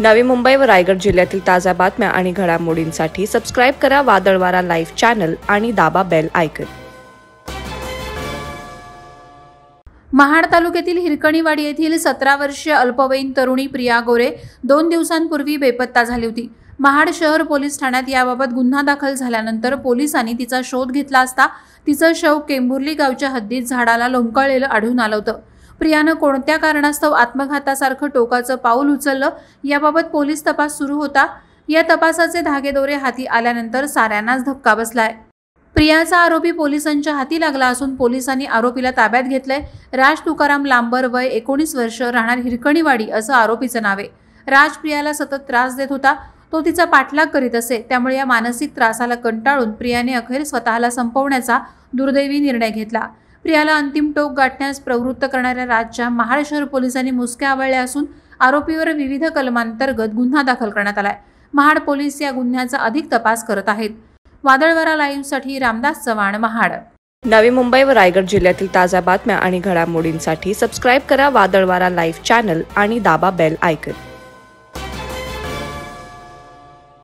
नवी मुंबई व रायगड जिल्ह्यातील ताज्या बातम्या आणि घडामोडींसाठी सबस्क्राईब करा वादळवारा लाईव्ह चॅनल आणि दाबा बेल आयकन महाड तालुक्यातील हिरकणीवाडी येथील सतरा वर्षीय अल्पवयीन तरुणी प्रिया गोरे दोन दिवसांपूर्वी बेपत्ता झाली होती महाड शहर पोलीस ठाण्यात याबाबत गुन्हा दाखल झाल्यानंतर पोलिसांनी तिचा शोध घेतला असता तिचं शव केंबुर्ली गावच्या हद्दीत झाडाला लोंकळलेलं आढळून आलं होतं प्रियानं कोणत्या कारणास्तव आत्मघातासारखं टोकाचं पाऊल उचललं याबाबत पोलीस तपास सुरू होता या तपासाचे धागेदोरे हाती आल्यानंतर साऱ्यांनाच धक्का बसलाय प्रियाचा आरोपी पोलिसांच्या हाती लागला असून पोलिसांनी आरोपीला ताब्यात घेतलंय राज तुकाराम लांबर वय एकोणीस वर्ष राहणार हिरकणीवाडी असं आरोपीचं नाव आहे राज प्रियाला सतत त्रास देत होता तो तिचा पाठलाग करीत असे त्यामुळे या मानसिक त्रासाला कंटाळून प्रियाने अखेर स्वतःला संपवण्याचा दुर्दैवी निर्णय घेतला प्रियाला अंतिम टोक गाठण्यास प्रवृत्त करणाऱ्या राजच्या महाड शहर पोलिसांनी मुसक्या आवळल्या असून आरोपीवर विविध कलमांतर्गत गुन्हा दाखल करण्यात आलाय महाड पोलीस या गुन्ह्याचा अधिक तपास करत आहेत लाईव्ह साठी रामदास चव्हाण महाड नवी मुंबई व रायगड जिल्ह्यातील ताज्या बातम्या आणि घडामोडींसाठी सबस्क्राईब करा वादळवारा लाईव्ह चॅनल आणि दाबा बेल आयकन